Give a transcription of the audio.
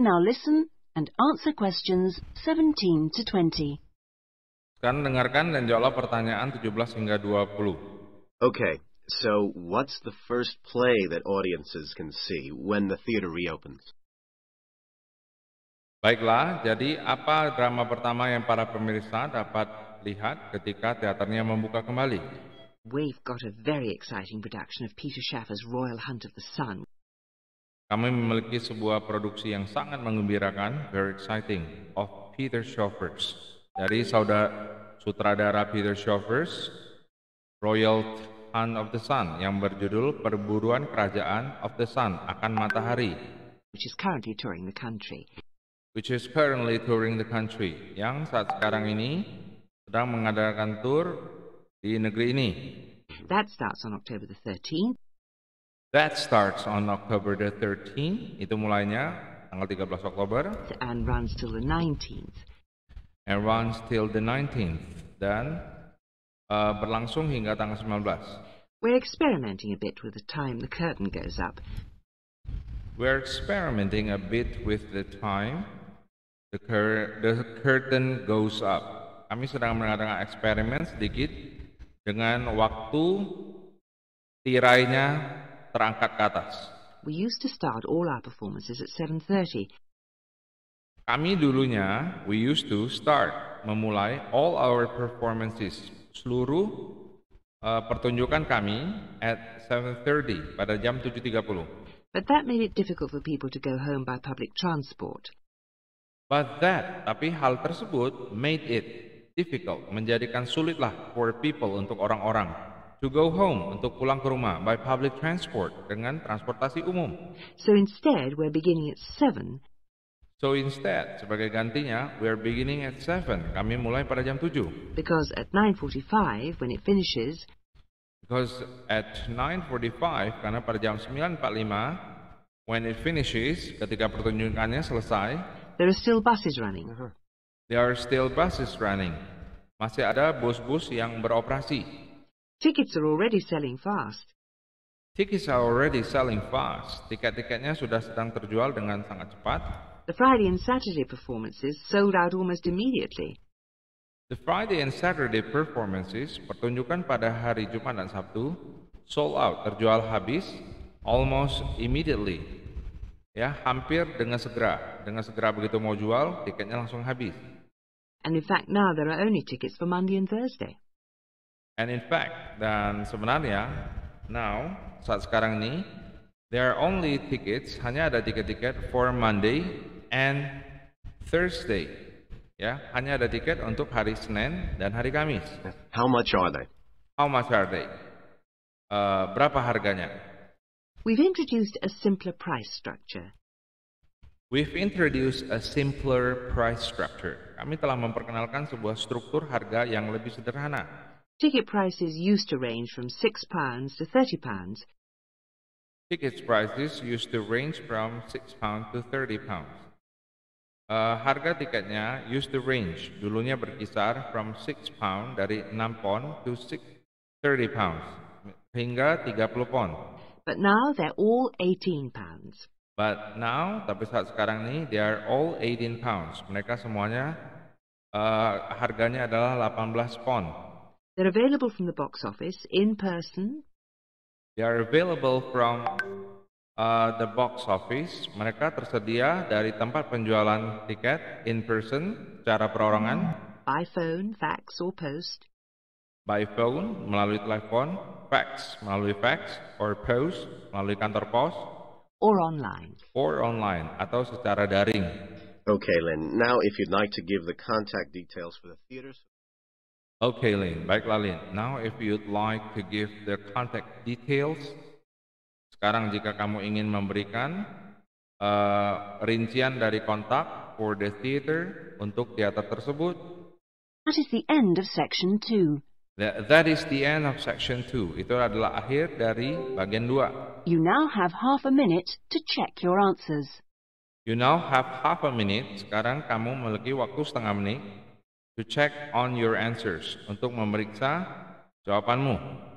Now listen and answer questions 17 to 20. Kan dengarkan dan jawablah pertanyaan 17 hingga 20. Okay, so what's the first play that audiences can see when the theater reopens? Baiklah, jadi apa drama pertama yang para pemirsa dapat lihat ketika teaternya membuka kembali? We've got a very exciting production of Peter Shaffer's Royal Hunt of the Sun. Kami memiliki sebuah produksi yang sangat mengembirakan, very exciting, of Peter Schoffers. Dari saudara sutradara Peter Schoffers, Royal Hand of the Sun yang berjudul Perburuan Kerajaan of the Sun akan matahari. Which is currently touring the country. Which is currently touring the country. Yang saat sekarang ini sedang mengadakan tour di negeri ini. That starts on October the 13th. That starts on October the 13th. Itu mulainya tanggal 13 Oktober. And runs till the 19th. And runs till the 19th. Dan uh, berlangsung hingga tanggal 19. We're experimenting a bit with the time the curtain goes up. We're experimenting a bit with the time the, cur the curtain goes up. Kami sedang mengadakan eksperimen sedikit dengan waktu tirainya terangkat ke atas. We used to start all our performances at 7.30. Kami dulunya, we used to start, memulai all our performances, seluruh uh, pertunjukan kami at 7.30, pada jam 7.30. But that made it difficult for people to go home by public transport. But that, tapi hal tersebut made it difficult, menjadikan sulitlah for people untuk orang-orang to go home untuk pulang ke rumah by public transport dengan transportasi umum. So instead, we're beginning at seven. So instead, sebagai gantinya, we're beginning at seven. Kami mulai pada jam tujuh. Because at 9.45, when it finishes, Because at 9.45, karena pada jam 9.45, when it finishes, ketika pertunjukannya selesai, there are still buses running. There are still buses running. Masih ada bus-bus yang beroperasi. Tickets are already selling fast. Tickets are already selling fast. Tiket-tiketnya sudah sedang terjual dengan sangat cepat. The Friday and Saturday performances sold out almost immediately. The Friday and Saturday performances, pertunjukan pada hari Jumat dan Sabtu, sold out, terjual habis, almost immediately. Ya, hampir dengan segera. Dengan segera begitu mau jual, tiketnya langsung habis. And in fact now there are only tickets for Monday and Thursday. And in fact, dan sebenarnya now saat sekarang ini there are only tickets hanya ada tiket-tiket for Monday and Thursday. Ya, hanya ada tiket untuk hari Senin dan hari Kamis. How much are they? How much are they? Uh, berapa harganya? We've introduced a simpler price structure. We've introduced a simpler price structure. Kami telah memperkenalkan sebuah struktur harga yang lebih sederhana. Ticket prices used to range from £6 to £30. Ticket prices used to range from £6 to £30. Uh, harga tiketnya used to range dulunya berkisar from 6 pound dari 6 pound to 6 30 pounds hingga 30 pound. But now they're all 18 pounds. But now tapi saat sekarang ini they are all 18 pounds. Mereka semuanya uh, harganya adalah 18 pound. They're available from the box office in person. They are available from uh, the box office. Mereka tersedia dari tempat penjualan tiket in person, secara perorangan. By phone, fax, or post. By phone, melalui telepon, fax, melalui fax, or post, melalui kantor pos. Or online. Or online, atau secara daring. Okay, Lynn. Now, if you'd like to give the contact details for the theaters. Okay, Lin. Baiklah, Lin. Now, if you'd like to give the contact details, sekarang jika kamu ingin memberikan uh, rincian dari kontak for the theater untuk teater tersebut. That is the end of section two. That, that is the end of section two. Itu adalah akhir dari bagian dua. You now have half a minute to check your answers. You now have half a minute. Sekarang kamu memiliki waktu setengah menit to check on your answers, untuk memeriksa jawabanmu.